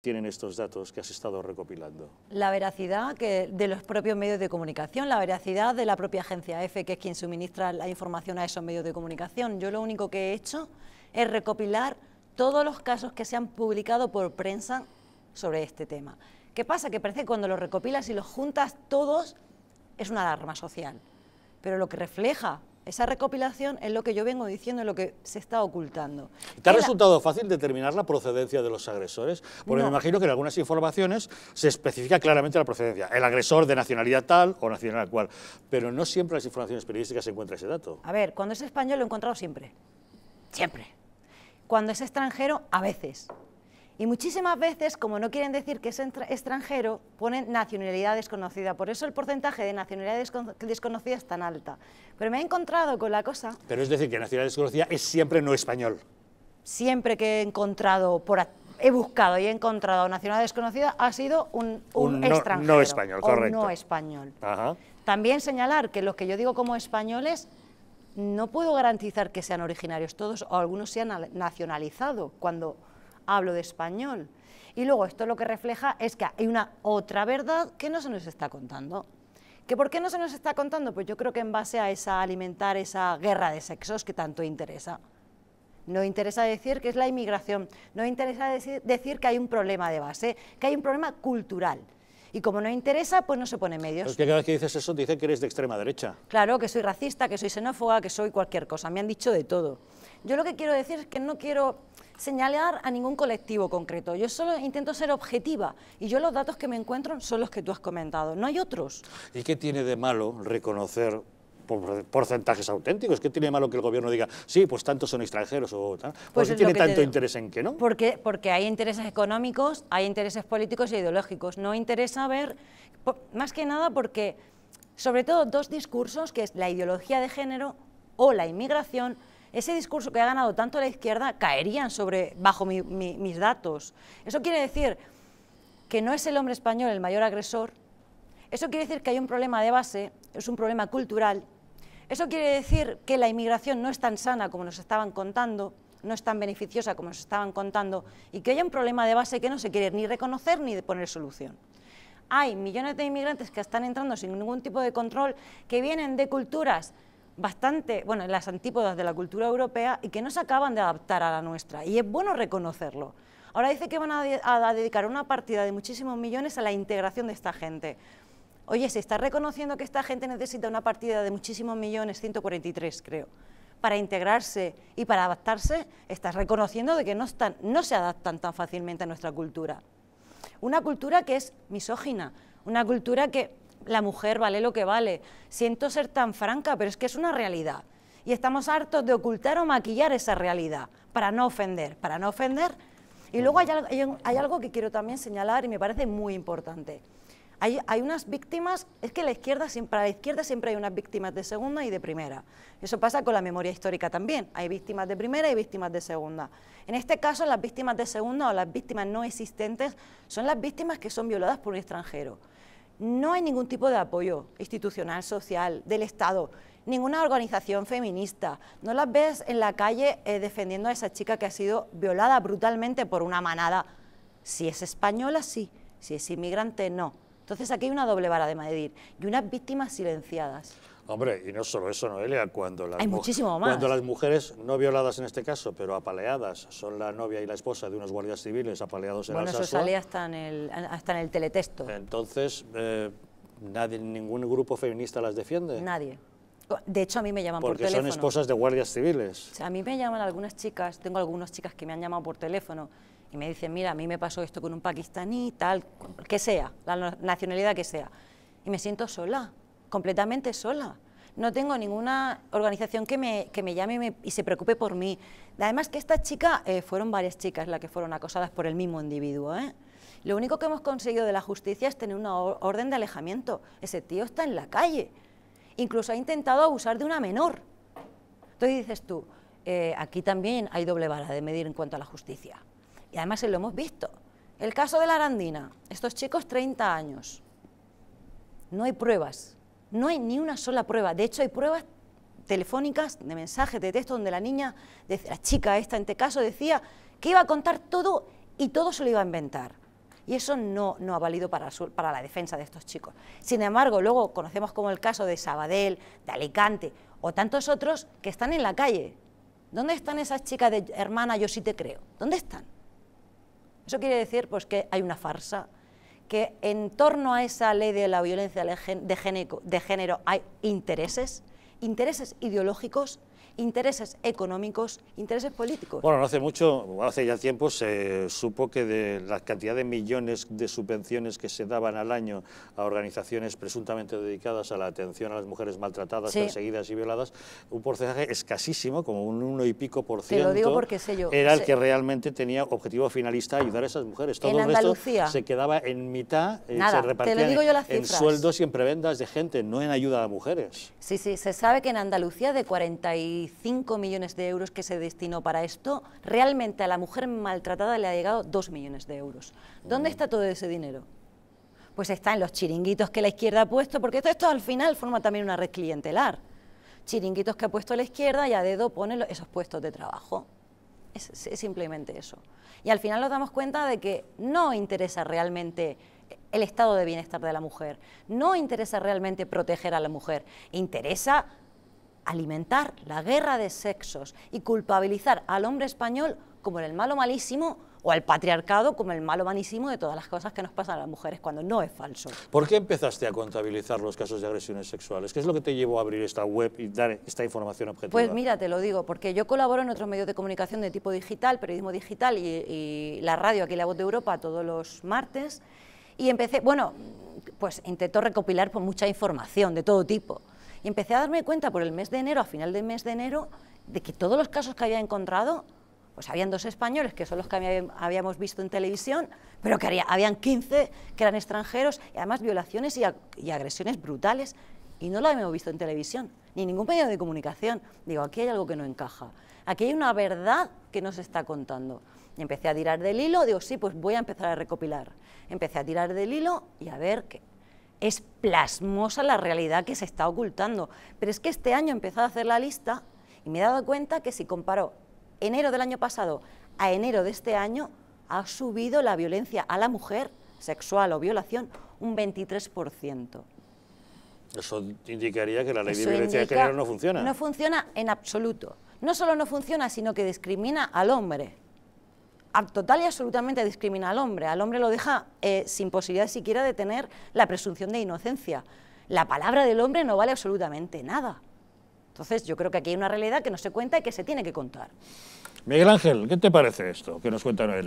tienen estos datos que has estado recopilando? La veracidad que de los propios medios de comunicación, la veracidad de la propia agencia EFE, que es quien suministra la información a esos medios de comunicación. Yo lo único que he hecho es recopilar todos los casos que se han publicado por prensa sobre este tema. ¿Qué pasa? Que parece que cuando los recopilas y los juntas todos es una alarma social, pero lo que refleja esa recopilación es lo que yo vengo diciendo, lo que se está ocultando. ¿Te ha resultado fácil determinar la procedencia de los agresores? Porque me imagino que en algunas informaciones se especifica claramente la procedencia. El agresor de nacionalidad tal o nacionalidad cual. Pero no siempre en las informaciones periodísticas se encuentra ese dato. A ver, cuando es español lo he encontrado siempre. Siempre. Cuando es extranjero, a veces. Y muchísimas veces, como no quieren decir que es extranjero, ponen nacionalidad desconocida. Por eso el porcentaje de nacionalidad desconocida es tan alta. Pero me he encontrado con la cosa... Pero es decir, que nacionalidad desconocida es siempre no español. Siempre que he encontrado, por he buscado y he encontrado nacionalidad desconocida, ha sido un, un, un no, extranjero. español, correcto. no español. También señalar que los que yo digo como españoles no puedo garantizar que sean originarios todos o algunos se han nacionalizado cuando hablo de español. Y luego esto lo que refleja es que hay una otra verdad que no se nos está contando. ¿Que ¿Por qué no se nos está contando? Pues yo creo que en base a esa alimentar esa guerra de sexos que tanto interesa. No interesa decir que es la inmigración, no interesa decir, que hay un problema de base, que hay un problema cultural, y como no interesa, pues no se pone medios. Pero es que cada vez que dices eso, dicen que eres de extrema derecha. Claro, que soy racista, que soy xenófoba, que soy cualquier cosa. Me han dicho de todo. Yo lo que quiero decir es que no quiero señalar a ningún colectivo concreto. Yo solo intento ser objetiva y yo los datos que me encuentro son los que tú has comentado. No hay otros. ¿Y qué tiene de malo reconocer porcentajes auténticos. ¿Qué tiene de malo que el gobierno diga, sí, pues tantos son extranjeros o tal? Pues, tiene tanto interés en que no. Porque, porque hay intereses económicos, hay intereses políticos e ideológicos. No interesa ver, más que nada porque, sobre todo, dos discursos, que es la ideología de género o la inmigración, ese discurso que ha ganado tanto la izquierda caerían sobre, bajo mis datos. Eso quiere decir que no es el hombre español el mayor agresor, eso quiere decir que hay un problema de base, es un problema cultural, eso quiere decir que la inmigración no es tan sana como nos estaban contando, no es tan beneficiosa como nos estaban contando y que hay un problema de base que no se quiere ni reconocer ni poner solución. Hay millones de inmigrantes que están entrando sin ningún tipo de control, que vienen de culturas bastante, bueno, las antípodas de la cultura europea y que no se acaban de adaptar a la nuestra. Y es bueno reconocerlo. Ahora dice que van a, dedicar una partida de muchísimos millones a la integración de esta gente. Oye, se está reconociendo que esta gente necesita una partida de muchísimos millones, 143 creo, para integrarse y para adaptarse, estás reconociendo de que no, no se adaptan tan fácilmente a nuestra cultura. Una cultura que es misógina, una cultura que la mujer vale lo que vale. Siento ser tan franca, pero es que es una realidad. Y estamos hartos de ocultar o maquillar esa realidad para no ofender, para no ofender. Y luego hay, algo que quiero también señalar y me parece muy importante. Hay, unas víctimas, es que la para la izquierda siempre hay unas víctimas de segunda y de primera. Eso pasa con la memoria histórica también. Hay víctimas de primera y víctimas de segunda. En este caso, las víctimas de segunda o las víctimas no existentes son las víctimas que son violadas por un extranjero no hay ningún tipo de apoyo institucional, social, del Estado, ninguna organización feminista. No las ves en la calle eh, defendiendo a esa chica que ha sido violada brutalmente por una manada. Si es española, sí. Si es inmigrante, no. Entonces aquí hay una doble vara de medir y unas víctimas silenciadas. Hombre, y no solo eso, Noelia, cuando las, cuando las mujeres, no violadas en este caso, pero apaleadas, son la novia y la esposa de unos guardias civiles apaleados en el Alsasua... Bueno, eso salía hasta en el, teletexto. Entonces, eh, nadie, ningún grupo feminista las defiende. Nadie. De hecho, a mí me llaman por teléfono. Porque son esposas de guardias civiles. a mí me llaman algunas chicas, tengo algunas chicas que me han llamado por teléfono y me dicen, mira, a mí me pasó esto con un pakistaní, tal, que sea, la nacionalidad que sea. Y me siento sola, completamente sola. No tengo ninguna organización que me, que me llame y, se preocupe por mí. Además que esta chica, eh, fueron varias chicas las que fueron acosadas por el mismo individuo. ¿eh? Lo único que hemos conseguido de la justicia es tener una orden de alejamiento. Ese tío está en la calle. Incluso ha intentado abusar de una menor. Entonces dices tú, eh, aquí también hay doble vara de medir en cuanto a la justicia. Y además se lo hemos visto. El caso de la Arandina, estos chicos 30 años, no hay pruebas, no hay ni una sola prueba. De hecho, hay pruebas telefónicas, de mensajes, de texto, donde la niña, la chica esta en este caso, decía que iba a contar todo y todo se lo iba a inventar. Y eso no, ha valido para, para la defensa de estos chicos. Sin embargo, luego conocemos como el caso de Sabadell, de Alicante o tantos otros que están en la calle. ¿Dónde están esas chicas de hermana, yo sí te creo? ¿Dónde están? Eso quiere decir pues, que hay una farsa, que en torno a esa ley de la violencia de género hay intereses, intereses ideológicos intereses económicos, intereses políticos. Bueno, no hace mucho, hace ya tiempo, se supo que de la cantidad de millones de subvenciones que se daban al año a organizaciones presuntamente dedicadas a la atención a las mujeres maltratadas, perseguidas y violadas, un porcentaje escasísimo, como un uno y pico por ciento, era el que realmente tenía objetivo finalista ayudar a esas mujeres. Todo el resto se quedaba en mitad, eh, se repartía en sueldos y en prebendas de gente, no en ayuda a mujeres. Sí, sí, se sabe que en Andalucía de 45 5 millones de euros que se destinó para esto, realmente a la mujer maltratada le ha llegado 2 millones de euros. ¿Dónde está todo ese dinero? Pues está en los chiringuitos que la izquierda ha puesto, porque esto, esto al final forma también una red clientelar. Chiringuitos que ha puesto la izquierda y a dedo pone esos puestos de trabajo. Es, es simplemente eso. Y al final nos damos cuenta de que no interesa realmente el estado de bienestar de la mujer, no interesa realmente proteger a la mujer, interesa alimentar la guerra de sexos y culpabilizar al hombre español como el malo malísimo o al patriarcado como el malo malísimo de todas las cosas que nos pasan a las mujeres cuando no es falso. ¿Por qué empezaste a contabilizar los casos de agresiones sexuales? ¿Qué es lo que te llevó a abrir esta web y dar esta información objetiva? Pues mira, te lo digo, porque yo colaboro en otros medios de comunicación de tipo digital, periodismo digital y, la radio aquí La Voz de Europa todos los martes y empecé, bueno, pues intento recopilar pues, mucha información de todo tipo empecé a darme cuenta por el mes de enero, a final del mes de enero, de que todos los casos que había encontrado, pues habían dos españoles, que son los que habíamos visto en televisión, pero que había, habían 15 que eran extranjeros, y además violaciones y, agresiones brutales, y no lo habíamos visto en televisión, ni ningún medio de comunicación. Digo, aquí hay algo que no encaja, aquí hay una verdad que no se está contando. Y empecé a tirar del hilo, digo, sí, pues voy a empezar a recopilar. Empecé a tirar del hilo y a ver qué es plasmosa la realidad que se está ocultando. Pero es que este año he empezado a hacer la lista y me he dado cuenta que si comparo enero del año pasado a enero de este año, ha subido la violencia a la mujer, sexual o violación, un 23%. Eso indicaría que la ley de violencia de género no funciona. No funciona en absoluto. No solo no funciona, sino que discrimina al hombre total y absolutamente discrimina al hombre. Al hombre lo deja eh, sin posibilidad siquiera de tener la presunción de inocencia. La palabra del hombre no vale absolutamente nada. Entonces yo creo que aquí hay una realidad que no se cuenta y que se tiene que contar. Miguel Ángel, ¿qué te parece esto que nos cuenta Noelia?